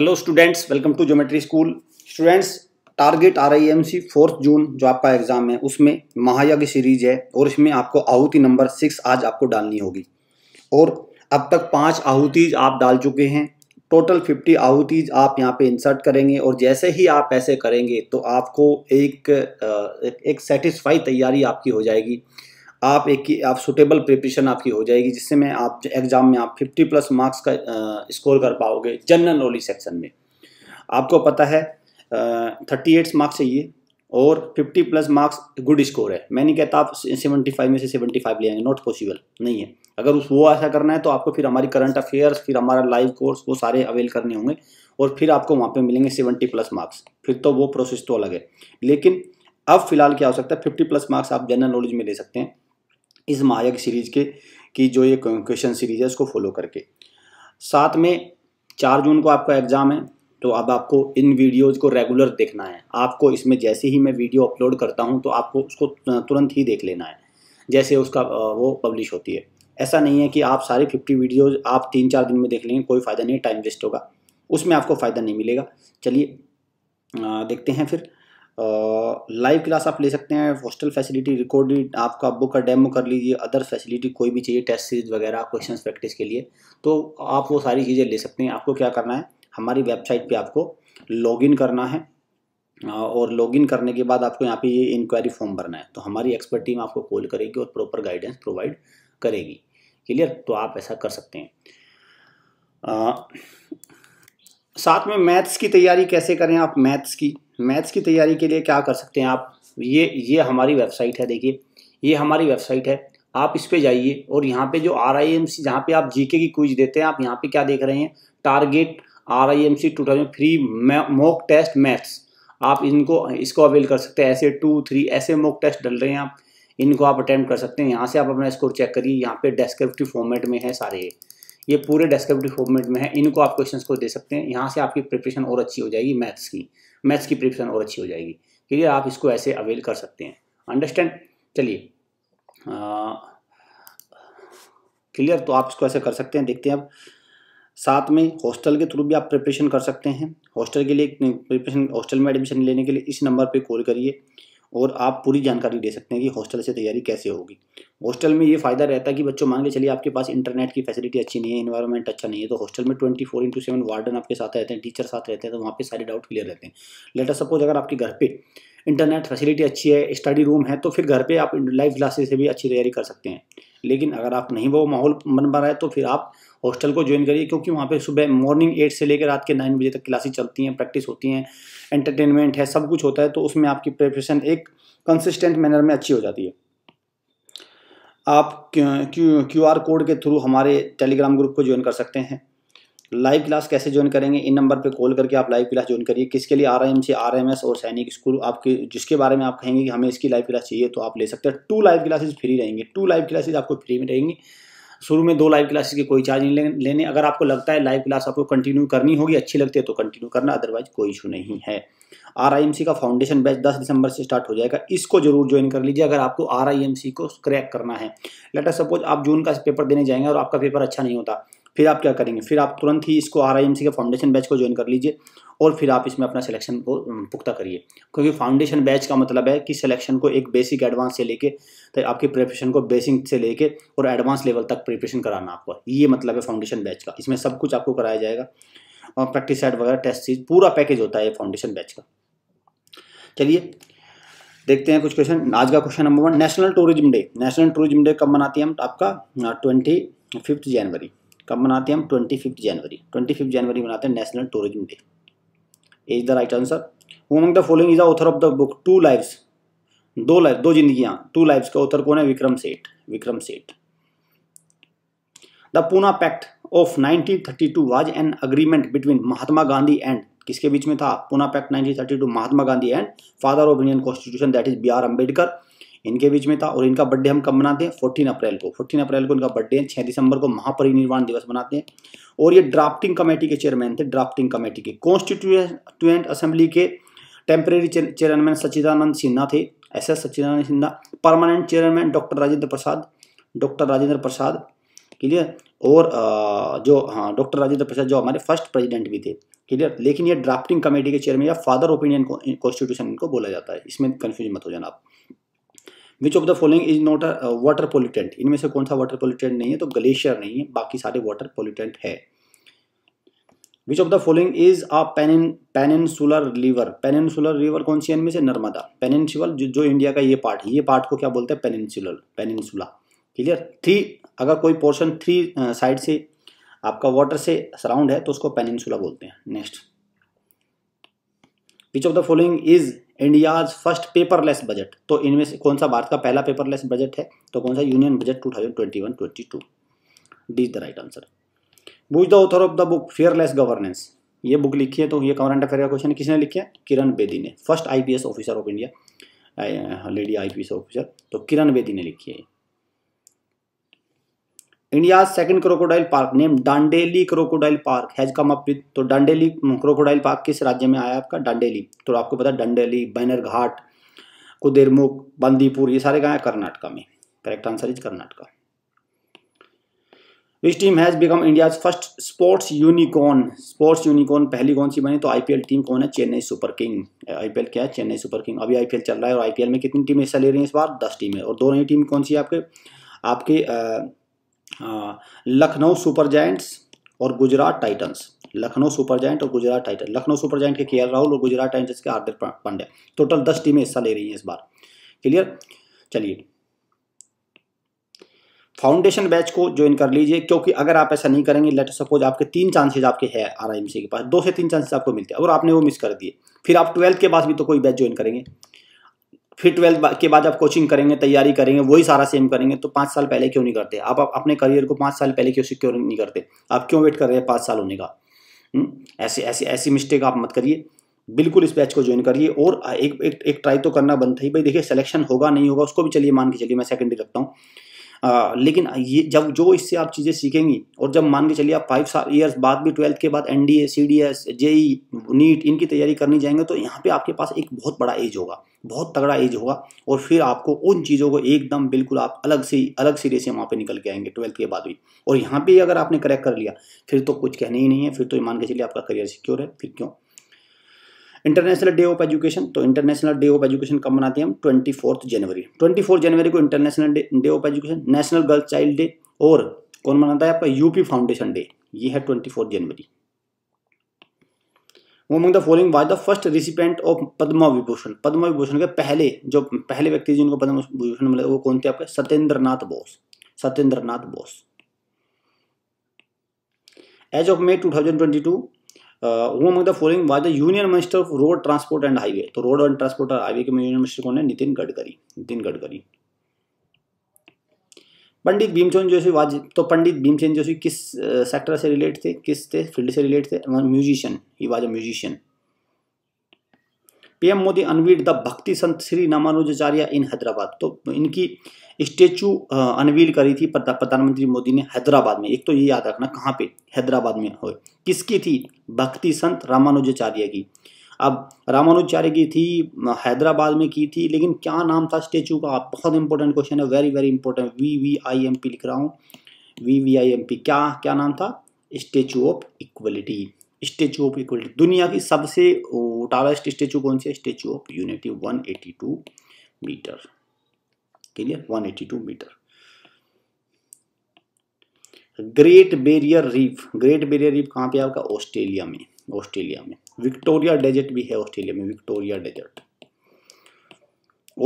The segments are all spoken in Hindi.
Hello students welcome to geometry school students target R I M C fourth June जो आपका एग्जाम है उसमें महायज्ञ सीरीज है और इसमें आपको आहुति नंबर सिक्स आज आपको डालनी होगी और अब तक पांच आहुतिज आप डाल चुके हैं टोटल फिफ्टी आहुतिज आप यहाँ पे इंसर्ट करेंगे और जैसे ही आप ऐसे करेंगे तो आपको एक एक सेटिस्फाई तैयारी आपकी हो जाएगी आप एक की आप सुटेबल प्रिपरेशन आपकी हो जाएगी जिससे में आप एग्ज़ाम में आप 50 प्लस मार्क्स का स्कोर कर पाओगे जनरल नॉलेज सेक्शन में आपको पता है थर्टी एट्स मार्क्स चाहिए और 50 प्लस मार्क्स गुड स्कोर है मैं नहीं कहता आप 75 में से 75 ले आएंगे नॉट पॉसिबल नहीं है अगर उस वो ऐसा करना है तो आपको फिर हमारी करंट अफेयर्स फिर हमारा लाइव कोर्स वो सारे अवेल करने होंगे और फिर आपको वहाँ पे मिलेंगे 70 प्लस मार्क्स फिर तो वो प्रोसेस तो अलग है लेकिन अब फिलहाल क्या हो सकता है फिफ्टी प्लस मार्क्स आप जनरल नॉलेज में ले सकते हैं इस महायज्ञ सीरीज के की जो ये क्वेश्चन सीरीज है उसको फॉलो करके साथ में चार जून को आपका एग्ज़ाम है तो अब आपको इन वीडियोज़ को रेगुलर देखना है आपको इसमें जैसे ही मैं वीडियो अपलोड करता हूँ तो आपको उसको तुरंत ही देख लेना है जैसे उसका वो पब्लिश होती है ऐसा नहीं है कि आप सारे फिफ्टी वीडियोज़ आप तीन चार दिन में देख लेंगे कोई फ़ायदा नहीं टाइम वेस्ट होगा उसमें आपको फ़ायदा नहीं मिलेगा चलिए देखते हैं फिर लाइव क्लास आप ले सकते हैं हॉस्टल फैसिलिटी रिकॉर्डेड आपका बुक का डेमो कर लीजिए अदर फैसिलिटी कोई भी चाहिए टेस्ट सीरीज वगैरह क्वेश्चन प्रैक्टिस के लिए तो आप वो सारी चीज़ें ले सकते हैं आपको क्या करना है हमारी वेबसाइट पर आपको लॉगिन करना है और लॉगिन करने के बाद आपको यहाँ पे ये इंक्वायरी फॉर्म भरना है तो हमारी एक्सपर्ट टीम आपको कॉल करेगी और प्रॉपर गाइडेंस प्रोवाइड करेगी क्लियर तो आप ऐसा कर सकते हैं आ, साथ में मैथ्स की तैयारी कैसे करें आप मैथ्स की मैथ्स की तैयारी के लिए क्या कर सकते हैं आप ये ये हमारी वेबसाइट है देखिए ये हमारी वेबसाइट है आप इस पे जाइए और यहाँ पे जो आर आई एम सी जहाँ पर आप जीके की क्विज देते हैं आप यहाँ पे क्या देख रहे हैं target R I M C two thousand three mock test maths आप इनको इसको अवेल कर सकते हैं ऐसे टू थ्री ऐसे मॉक टेस्ट डल रहे हैं आप इनको आप अटैम्प्ट कर सकते हैं यहाँ से आप अपना स्कोर चेक करिए यहाँ पे डेस्क्रिप्टिव फॉर्मेट में है सारे ये पूरे डेस्क्रिप्टिव फॉर्मेट में है इनको आप क्वेश्चन को दे सकते हैं यहाँ से आपकी प्रिपरेशन और अच्छी हो जाएगी मैथ्स की मैथ्स की प्रिपरेशन और अच्छी हो जाएगी ठीक आप इसको ऐसे अवेल कर सकते हैं अंडरस्टैंड चलिए क्लियर तो आप इसको ऐसे कर सकते हैं देखते हैं अब साथ में हॉस्टल के थ्रू भी आप प्रिपरेशन कर सकते हैं हॉस्टल के लिए प्रिपरेशन हॉस्टल में एडमिशन लेने के लिए इस नंबर पे कॉल करिए और आप पूरी जानकारी दे सकते हैं कि हॉस्टल से तैयारी कैसे होगी हॉस्टल में ये फ़ायदा रहता है कि बच्चों मान के चलिए आपके पास इंटरनेट की फैसिलिटी अच्छी नहीं है इन्वायरमेंट अच्छा नहीं है तो हॉस्टल में twenty four into seven warden आपके साथ रहते हैं टीचर साथ रहते हैं तो वहाँ पे सारे डाउट क्लियर रहते हैं लेटर सपोज अगर आपके घर पर इंटरनेट फैसिलिटी अच्छी है स्टडी रूम है तो फिर घर पर आप लाइव क्लासेस से भी अच्छी तैयारी कर सकते हैं लेकिन अगर आप नहीं वो माहौल बन पा रहा है तो फिर आप हॉस्टल को ज्वाइन करिए क्योंकि वहाँ पे सुबह मॉर्निंग एट से लेकर रात के नाइन बजे तक क्लासेस चलती हैं प्रैक्टिस होती हैं एंटरटेनमेंट है सब कुछ होता है तो उसमें आपकी प्रिपरेशन एक कंसिस्टेंट मैनर में अच्छी हो जाती है आप क्यू आर कोड के थ्रू हमारे टेलीग्राम ग्रुप को ज्वाइन कर सकते हैं लाइव क्लास कैसे ज्वाइन करेंगे इन नंबर पे कॉल करके आप लाइव क्लास ज्वाइन करिए किसके लिए आर आई आरएमएस और सैनिक स्कूल आपके जिसके बारे में आप कहेंगे कि हमें इसकी लाइव क्लास चाहिए तो आप ले सकते हैं टू लाइव क्लासेज फ्री रहेंगे टू लाइव क्लासेज आपको फ्री में रहेंगी शुरू में दो लाइव क्लासेस की कोई चार्ज नहीं लेने अगर आपको लगता है लाइव क्लास आपको कंटिन्यू करनी होगी अच्छी लगती है तो कंटिन्यू करना अदरवाइज कोई इशू नहीं है आर का फाउंडेशन बैच 10 दिसंबर से स्टार्ट हो जाएगा इसको जरूर ज्वाइन कर लीजिए अगर आपको आर को क्रैक करना है लेटर सपोज आप जून का पेपर देने जाएंगे और आपका पेपर अच्छा नहीं होता फिर आप क्या करेंगे फिर आप तुरंत ही इसको आर के फाउंडेशन बैच को ज्वाइन कर लीजिए और फिर आप इसमें अपना सिलेक्शन को पुख्ता करिए क्योंकि फाउंडेशन बैच का मतलब है कि सिलेक्शन को एक बेसिक एडवांस से लेके तो आपके प्रिपरेशन को बेसिक से लेके और एडवांस लेवल तक प्रिपरेशन कराना आपको ये मतलब है फाउंडेशन बैच का इसमें सब कुछ आपको कराया जाएगा और प्रैक्टिस सेट वगैरह टेस्ट सीरीज पूरा पैकेज होता है फाउंडेशन बैच का चलिए देखते हैं कुछ क्वेश्चन आज का question number one national tourism day national tourism day कब मनाती है हम आपका ट्वेंटी फिफ्थ जनवरी कब मनाते हैं हम ट्वेंटी फिफ्थ जनवरी ट्वेंटी फिफ्थ जनवरी मनाते हैं national tourism day is the right answer among the following is the author of the book two lives दो लाइफ दो जिंदगियां टू लाइव्स का ऑथर कौन है Vikram Seth Vikram Seth the Poona pact of 1932 was an agreement between Mahatma Gandhi and किसके बीच में था Poona pact 1932 Mahatma Gandhi and father of Indian constitution that is B R Ambedkar इनके बीच में था और इनका बर्थडे हम कब मनाते हैं फोर्टीन अप्रैल को फोर्टीन अप्रैल को इनका बर्थडे है छह दिसंबर को महापरिनिर्वाण दिवस मनाते हैं और ये ड्राफ्टिंग कमेटी के चेयरमैन थे ड्राफ्टिंग कमेटी के कॉन्स्टिट्यूएंट असेंबली के टेम्परेरी चेयरमैन सचिदानंद सिन्हा थे S S Sachidanand Sinha permanent chairman doctor Rajendra Prasad doctor Rajendra Prasad clear और जो हाँ डॉक्टर राजेंद्र प्रसाद जो हमारे फर्स्ट प्रेसिडेंट भी थे क्लियर लेकिन ये ड्राफ्टिंग कमेटी के चेयरमैन या फादर ओपिनियन कॉन्स्टिट्यूशन को बोला जाता है इसमें कन्फ्यूज मत हो जाना आप which of the following is not a water pollutant इनमें से कौन सा वाटर पोल्यूटेंट नहीं है तो ग्लेशियर नहीं है बाकी सारे वाटर पोल्यूटेंट है which of the following is a पेनिन पेनिनसुलर रिवर पेनिनसुलर रिवर कौन सी है इनमें से नर्मदा पेनिनसुलर जो, जो इंडिया का ये पार्ट है ये पार्ट को क्या बोलते हैं पेनिनसुलर पेनिनसुला क्लियर थ्री अगर कोई पोर्शन थ्री साइड से आपका वाटर से सराउंड है तो उसको पेनिनसुला बोलते हैं next which of the following is India's first paperless budget तो इनमें से कौन सा भारत का पहला पेपरलेस बजट है तो कौन सा union budget two thousand twenty one twenty two this the right answer who's the author of the book fearless governance ये बुक लिखी है तो ये करंट अफेयर का क्वेश्चन किसने लिखी है किरण बेदी ने first IPS officer of India lady IPS officer तो किरण बेदी ने लिखी है India second crocodile park name Dandeli crocodile park has come up with तो डांडेली क्रोकोडाइल पार्क किस राज्य में आया आपका डांडेली तो आपको पता है डांडेली बैनरघाट कुदेरमुख बंदीपुर ये सारे कहाँ हैं कर्नाटका में correct answer is Karnataka which team has become India first sports unicorn sports unicorn पहली कौन सी बनी तो आईपीएल टीम कौन है चेन्नई सुपर किंग आईपीएल क्या है चेन्नई सुपर किंग अभी आईपीएल चल रहा है और आईपीएल में कितनी टीमें हिस्सा ले रही हैं इस बार दस टीमें और दो नई टीम कौन सी है आपके आपके हाँ, लखनऊ सुपर जैंट्स और Gujarat titans Lucknow super giant और Gujarat titan Lucknow super giant के के राहुल और गुजरात टाइटन्स के हार्दिक पांड्या टोटल दस टीमें हिस्सा ले रही हैं इस बार क्लियर चलिए फाउंडेशन बैच को ज्वाइन कर लीजिए क्योंकि अगर आप ऐसा नहीं करेंगे लेट सपोज आपके तीन चांसेज आपके है आर के पास दो से तीन चांसेस आपको मिलते हैं और आपने वो मिस कर दिए फिर आप ट्वेल्थ के पास भी तो कोई बैच ज्वाइन करेंगे फिर ट्वेल्थ के बाद आप कोचिंग करेंगे तैयारी करेंगे वही सारा सेम करेंगे तो पाँच साल पहले क्यों नहीं करते आप, अपने करियर को पाँच साल पहले क्यों सिक्योर नहीं करते आप क्यों वेट कर रहे हैं पाँच साल होने का हम्म? ऐसे ऐसी ऐसी मिस्टेक आप मत करिए बिल्कुल इस बैच को ज्वाइन करिए और एक एक, एक ट्राई तो करना बनता ही भाई देखिए सिलेक्शन होगा नहीं होगा उसको भी चलिए मान के चलिए मैं सेकेंडरी रखता हूँ आ, लेकिन ये जब जो इससे आप चीज़ें सीखेंगी और जब मान के चलिए आप फाइव ईयर्स बाद भी ट्वेल्थ के बाद N D A C D S J E NEET इनकी तैयारी करनी जाएंगे तो यहाँ पे आपके पास एक बहुत बड़ा एज होगा बहुत तगड़ा एज होगा और फिर आपको उन चीज़ों को एकदम बिल्कुल आप अलग से अलग सिरे से वहाँ पे निकल के आएंगे ट्वेल्थ के बाद भी और यहाँ पे अगर आपने करेक्ट कर लिया फिर तो कुछ कहने ही नहीं है फिर तो मान के चलिए आपका करियर सिक्योर है फिर क्यों इंटरनेशनल डे ऑफ एजुकेशन तो इंटरनेशनल डे ऑफ एजुकेशन कब मनाते हैं हम ट्वेंटी फोर्थ जनवरी ट्वेंटी फोर्थ जनवरी को international day of education national girls child day और कौन मनाता है आपका यूपी फाउंडेशन डे ये है ट्वेंटी फोर्थ जनवरी among the following was the first recipient of Padma Vibhushan Padma Vibhushan के पहले जो पहले व्यक्ति जिनको पद्म विभूषण मिला वो कौन थे आपके Satyendra Nath Bose Satyendra Nath Bose as of May two thousand twenty two वो among the following was the union minister of road transport and highway तो रोड एंड ट्रांसपोर्ट और हाईवे के यूनियन मिनिस्टर कौन है नितिन गडकरी नितिन गडकरी पंडित भीमसेन जोशी वाज तो पंडित भीमसेन जोशी किस सेक्टर से रिलेट थे किस थे फील्ड से रिलेट थे musician he was a musician PM Modi unveiled the Bhakti Sant Shri Ramanujacharya इन हैदराबाद तो इनकी स्टेचू अनवील करी थी प्रधानमंत्री मोदी ने हैदराबाद में एक तो ये याद रखना कहाँ पे हैदराबाद में हो किसकी थी भक्ति संत रामानुजाचार्य की अब रामानुजाचार्य की थी हैदराबाद में की थी लेकिन क्या नाम था स्टेचू का बहुत इंपॉर्टेंट क्वेश्चन है very very important V V I M P लिख रहा हूँ V V I M P क्या क्या नाम था statue of equality statue of equality दुनिया की सबसे टारेस्ट स्टेचू कौन सी है statue of unity 182 metre clear 182 metre great barrier reef great barrier reef कहां पे आपका ऑस्ट्रेलिया में ऑस्ट्रेलिया में विक्टोरिया डेजर्ट भी है ऑस्ट्रेलिया में विक्टोरिया डेजर्ट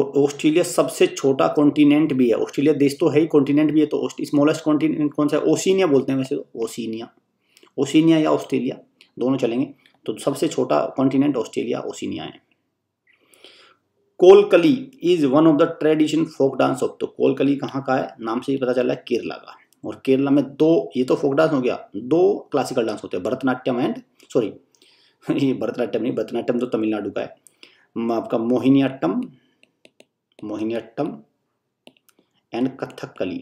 और ऑस्ट्रेलिया सबसे छोटा कॉन्टिनेंट भी है ऑस्ट्रेलिया देश तो है ही कॉन्टिनेंट भी है तो स्मॉलेस्ट कॉन्टिनेंट कौन सा है ओसिनिया बोलते हैं वैसे तो ओसिनिया ओसिनिया या ऑस्ट्रेलिया दोनों चलेंगे तो सबसे छोटा कॉन्टिनेंट ऑस्ट्रेलिया ओसिनिया है Kolkali is one of the tradition folk dance of तो कोलकली कहाँ का है नाम से ही पता चला है केरला का और केरला में दो ये तो फोक डांस हो गया दो क्लासिकल डांस होते हैं भरतनाट्यम एंड सॉरी ये भरतनाट्यम नहीं भरतनाट्यम तो तमिलनाडु का है आपका मोहिनीअट्टम मोहिनीअट्टम एंड कथकली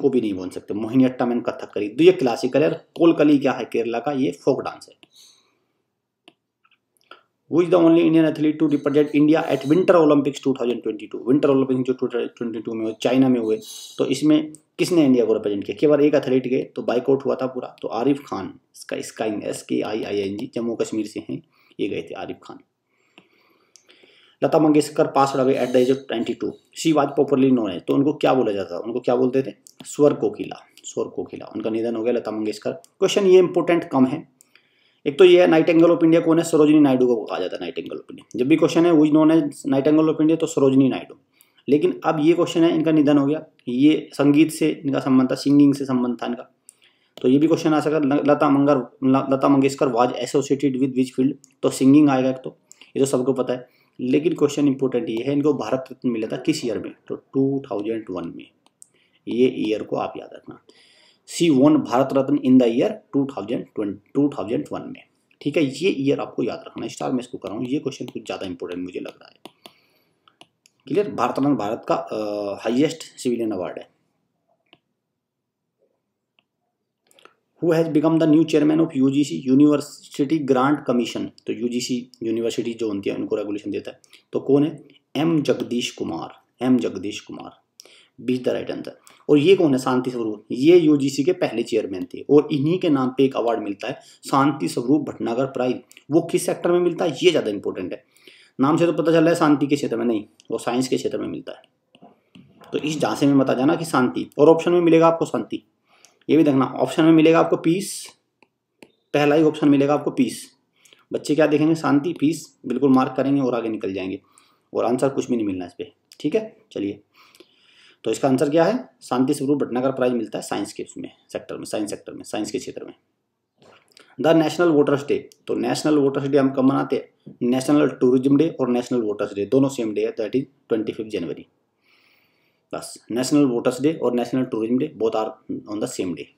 को भी नहीं बोल सकते मोहिनीअट्टम एंड कथकली दो तो ये क्लासिकल है और कोलकली क्या है केरला का ये फोक डांस है who is the only Indian athlete to represent India at winter Olympics 2022 winter Olympics जो 2022 में हुए चाइना में हुए तो इसमें किसने इंडिया को रिप्रेजेंट किया केवल एक एथलीट गए तो बाइकआउट हुआ था पूरा तो आरिफ खान इसका skiing S K I I N G Jammu Kashmir से हैं ये गए थे Arif Khan Lata Mangeshkar passed away at the age of twenty two she was popularly known है तो उनको क्या बोला जाता था उनको क्या बोलते थे स्वर कोकिला स्वर कोकिला उनका निधन हो गया लता मंगेशकर क्वेश्चन ये इंपॉर्टेंट कम है एक तो ये है नाइट एंगल ऑफ इंडिया कौन है सरोजनी नायडू को कहा जाता है नाइट एंगल ऑफ इंडिया जब भी क्वेश्चन है वो नोन है नाइट एंगल ऑफ इंडिया तो सरोजनी नायडू लेकिन अब ये क्वेश्चन है इनका निधन हो गया ये संगीत से इनका संबंध था सिंगिंग से संबंध था इनका तो ये भी क्वेश्चन आ सकता लता मंगर Lata Mangeshkar was associated with which field तो सिंगिंग आएगा एक तो ये तो सबको पता है लेकिन क्वेश्चन इंपॉर्टेंट ये है इनको भारत रत्न मिला था किस ईयर में तो टू में ये ईयर को आप याद रखना she won Bharat Ratna in the year two thousand two thousand one में ठीक है ये ईयर आपको याद रखना है स्टार मैं इसको कर रहा हूँ ये क्वेश्चन कुछ ज़्यादा इंपॉर्टेंट मुझे लग रहा है क्लियर भारत रत्न भारत का हाइएस्ट सिविलियन अवार्ड है who has become the new chairman of UGC university grant commission तो यूजीसी यूनिवर्सिटी जो होती है उनको रेगुलेशन देता है तो कौन है M Jagadish Kumar M Jagadish Kumar beach the right answer और ये कौन है शांति स्वरूप ये यूजीसी के पहले चेयरमैन थे और इन्हीं के नाम पे एक अवार्ड मिलता है शांति स्वरूप भटनागर प्राइज वो किस सेक्टर में मिलता है ये ज़्यादा इंपॉर्टेंट है नाम से तो पता चल रहा है शांति के क्षेत्र में नहीं वो साइंस के क्षेत्र में मिलता है तो इस झांसे में बता जाना कि शांति और ऑप्शन में मिलेगा आपको शांति ये भी देखना ऑप्शन में मिलेगा आपको पीस पहला ही ऑप्शन मिलेगा आपको पीस बच्चे क्या देखेंगे शांति पीस बिल्कुल मार्क करेंगे और आगे निकल जाएंगे और आंसर कुछ भी नहीं मिलना इस पर ठीक है चलिए तो इसका आंसर क्या है शांति स्वरूप भटनागर प्राइज मिलता है साइंस के उसमें सेक्टर में साइंस सेक्टर में साइंस के क्षेत्र में द नेशनल वोटर्स डे तो नेशनल वोटर्स डे हम कब मनाते हैं नेशनल टूरिज्म डे और नेशनल वोटर्स डे दोनों सेम डे है that is twenty fifth January बस नेशनल वोटर्स डे और national tourism day both are on the same day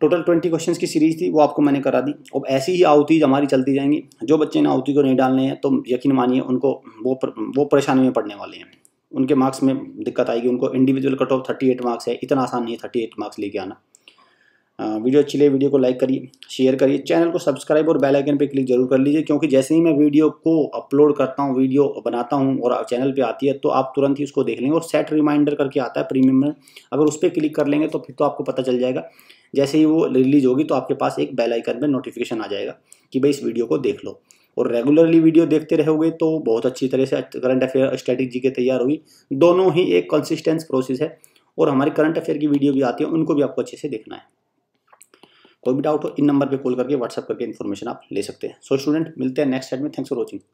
total twenty question की सीरीज थी वो आपको मैंने करा दी अब ऐसी ही आउतीज हमारी चलती जाएंगी जो बच्चे ने आउती को नहीं डालने हैं तो यकीन मानिए उनको वो पर, वो परेशानी में पड़ने वाले हैं उनके मार्क्स में दिक्कत आएगी उनको individual cut off thirty eight marks है इतना आसान नहीं है थर्टी एट मार्क्स लेके आना वीडियो अच्छी लगी वीडियो को लाइक करिए शेयर करिए चैनल को सब्सक्राइब और बेल आइकन पे क्लिक जरूर कर लीजिए क्योंकि जैसे ही मैं वीडियो को अपलोड करता हूँ वीडियो बनाता हूँ और चैनल पे आती है तो आप तुरंत ही उसको देख लेंगे और सेट रिमाइंडर करके आता है प्रीमियम में अगर उस पर क्लिक कर लेंगे तो फिर तो आपको पता चल जाएगा जैसे ही वो रिलीज होगी तो आपके पास एक बेल आइकन पर नोटिफिकेशन आ जाएगा कि भाई इस वीडियो को देख लो और रेगुलरली वीडियो देखते रहोगे तो बहुत अच्छी तरह से करंट अफेयर स्ट्रेटेजी के तैयार हुई दोनों ही एक कंसिस्टेंस प्रोसेस है और हमारे करंट अफेयर की वीडियो भी आती है उनको भी आपको अच्छे से देखना है कोई भी डाउट हो इन नंबर पर कॉल करके व्हाट्सअप करके इन्फॉर्मेशन आप ले सकते हैं सो स्टूडेंट मिलते हैं नेक्स्ट सेट में थैंक्स फॉर वॉचिंग